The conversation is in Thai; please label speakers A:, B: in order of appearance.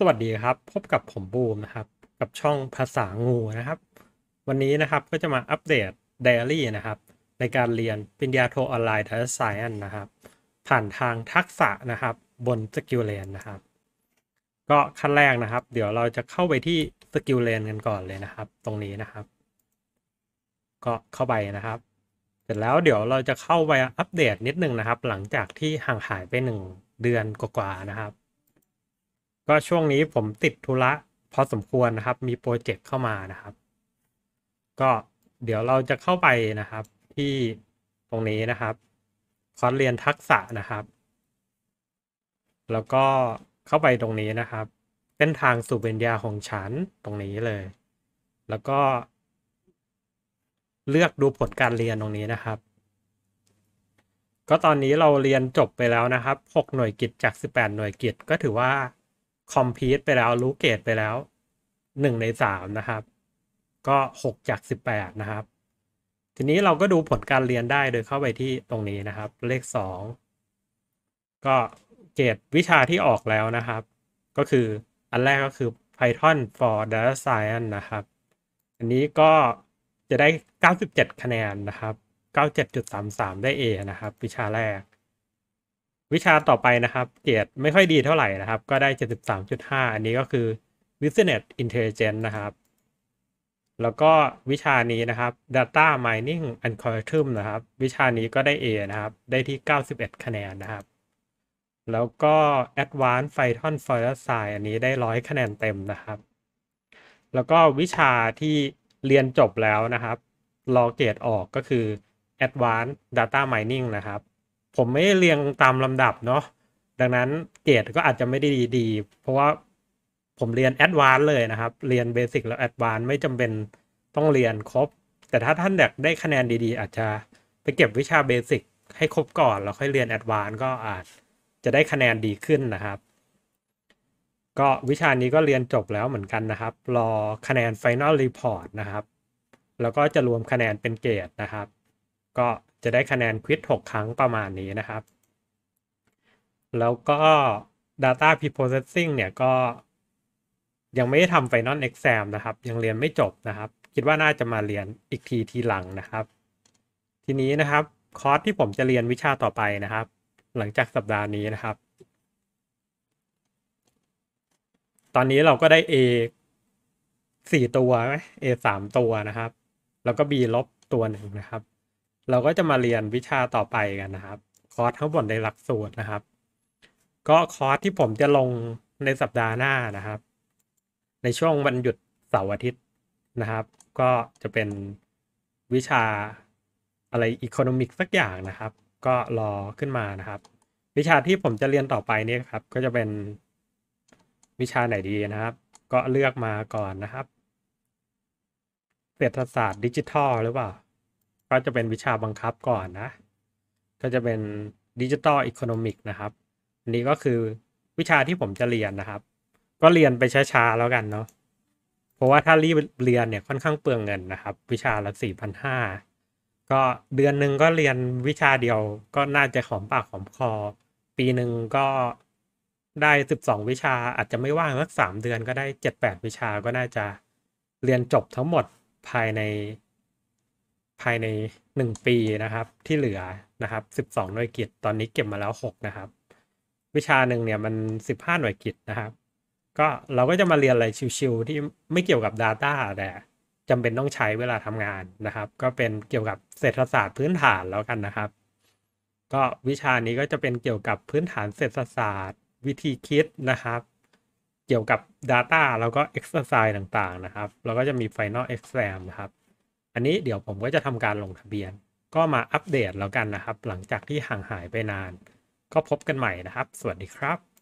A: สวัสดีครับ พบกับผมบูมนะครับ กับช่องภาษางูนะครับ วันนี้นะครับก็จะมาอัปเดตไดอารี่นะครับ ในการเรียนปริญญาโทออนไลน์ทัสไซน์นะครับผ่านทางทักษะนะครับบนสกิลเลนนะครับ ก็ขั้นแรกนะครับ เดี๋ยวเราจะเข้าไปที่สกิลเลนกันก่อนเลยนะครับ ตรงนี้นะครับ ก็เข้าไปนะครับ เสร็จแล้วเดี๋ยวเราจะเข้าไปอัปเดตนิดนึงนะครับ หลังจากที่ห่างหายไป 1 เดือนกว่านะครับก็ช่วงนี้ผมติดธุระพอสมควรนะครับ มีโปรเจกต์เข้ามานะครับ ก็เดี๋ยวเราจะเข้าไปนะครับที่ตรงนี้นะครับ คอร์สเรียนทักษะนะครับ แล้วก็เข้าไปตรงนี้นะครับ เส้นทางสู่เบญญาของฉันตรงนี้เลย แล้วก็ เลือกดูผลการเรียนตรงนี้นะครับ ก็ตอนนี้เราเรียนจบไปแล้วนะครับ 6 หน่วยกิจจาก 18 หน่วยกิจ ก็ถือว่าคอมพีตไปแล้วรู้เกตไปแล้วหนึ่งในสามนะครับ ก็หกจากสิบแปดนะครับ ทีนี้เราก็ดูผลการเรียนได้โดยเข้าไปที่ตรงนี้นะครับ เลขสองก็เกตวิชาที่ออกแล้วนะครับ ก็คืออันแรกก็คือ Python for Data Science นะครับ อันนี้ก็จะได้ 97 คะแนนนะครับ 97.33 ได้ A นะครับ วิชาแรกวิชาต่อไปนะครับเกรดไม่ค่อยดีเท่าไหร่นะครับ ก็ได้73.5อันนี้ก็คือ Business Intelligence นะครับ แล้วก็วิชานี้นะครับ Data Mining a d g o r i t u m นะครับ วิชานี้ก็ได้ A นะครับได้ที่ 91คะแนนนะครับ แล้วก็ Advanced Python for Science อันนี้ได้100คะแนนเต็มนะครับ แล้วก็วิชาที่เรียนจบแล้วนะครับรอเกรดออกก็คือ Advanced Data Mining นะครับผมไม่เรียงตามลำดับเนาะดังนั้นเกรดก็อาจจะไม่ได้ดีเพราะว่าผมเรียนแอดวานเลยนะครับ เรียนเบสิกแล้วแอดวานไม่จำเป็นต้องเรียนครบ แต่ถ้าท่านอยากได้คะแนนดี ๆ อาจจะไปเก็บวิชาเบสิกให้ครบก่อนแล้วค่อยเรียนแอดวานก็อาจจะได้คะแนนดีขึ้นนะครับ ก็วิชานี้ก็เรียนจบแล้วเหมือนกันนะครับ รอคะแนนไฟนอลรีพอร์ตนะครับ แล้วก็จะรวมคะแนนเป็นเกรดนะครับ ก็จะได้คะแนนควิด6ครั้งประมาณนี้นะครับ แล้วก็ Data Preprocessing เนี่ยก็ยังไม่ได้ทำ Final Exam นะครับ ยังเรียนไม่จบนะครับ คิดว่าน่าจะมาเรียนอีกทีทีหลังนะครับ ทีนี้นะครับ คอร์สที่ผมจะเรียนวิชาต่อไปนะครับ หลังจากสัปดาห์นี้นะครับ ตอนนี้เราก็ได้ A สี่ตัวไหม A สามตัวนะครับ แล้วก็ B ลบตัวหนึ่งนะครับเราก็จะมาเรียนวิชาต่อไปกันนะครับ คอร์สทั้งหมดในหลักสูตรนะครับ ก็คอร์สที่ผมจะลงในสัปดาห์หน้านะครับ ในช่วงวันหยุดเสาร์อาทิตย์นะครับ ก็จะเป็นวิชาอะไรอีโคโนมิกสักอย่างนะครับ ก็รอขึ้นมานะครับ วิชาที่ผมจะเรียนต่อไปนี่ครับ ก็จะเป็นวิชาไหนดีนะครับ ก็เลือกมาก่อนนะครับเศรษฐศาสตร์ดิจิทัล หรือเปล่าก็จะเป็นวิชาบังคับก่อนนะก็จะเป็นดิจิตอลอีโคโนมิกนะครับ อันนี้ก็คือวิชาที่ผมจะเรียนนะครับ ก็เรียนไปช้าๆแล้วกันเนาะเพราะว่าถ้ารีบเรียนเนี่ยค่อนข้างเปลืองเงินนะครับ วิชาละสี่พันห้าก็เดือนหนึ่งก็เรียนวิชาเดียวก็น่าจะหอมปากหอมคอ ปีหนึ่งก็ได้สิบสองวิชาอาจจะไม่ว่างสักสามเดือนก็ได้เจ็ดแปดวิชาก็น่าจะเรียนจบทั้งหมดภายในภายใน 1 ปีนะครับที่เหลือนะครับ 12หน่วยกิตตอนนี้เก็บมาแล้ว 6 นะครับ วิชาหนึ่งเนี่ยมัน 15หน่วยกิตนะครับ ก็เราก็จะมาเรียนอะไรชิวๆที่ไม่เกี่ยวกับ Data แต่จำเป็นต้องใช้เวลาทำงานนะครับ ก็เป็นเกี่ยวกับเศรษฐศาสตร์พื้นฐานแล้วกันนะครับ ก็วิชานี้ก็จะเป็นเกี่ยวกับพื้นฐานเศรษฐศาสตร์ วิธีคิดนะครับ เกี่ยวกับ Data แล้วก็ Exercise ต่างๆนะครับแล้วก็จะมี Final Exam นะครับอันนี้เดี๋ยวผมก็จะทำการลงทะเบียน ก็มาอัปเดตแล้วกันนะครับ หลังจากที่ห่างหายไปนาน ก็พบกันใหม่นะครับ สวัสดีครับ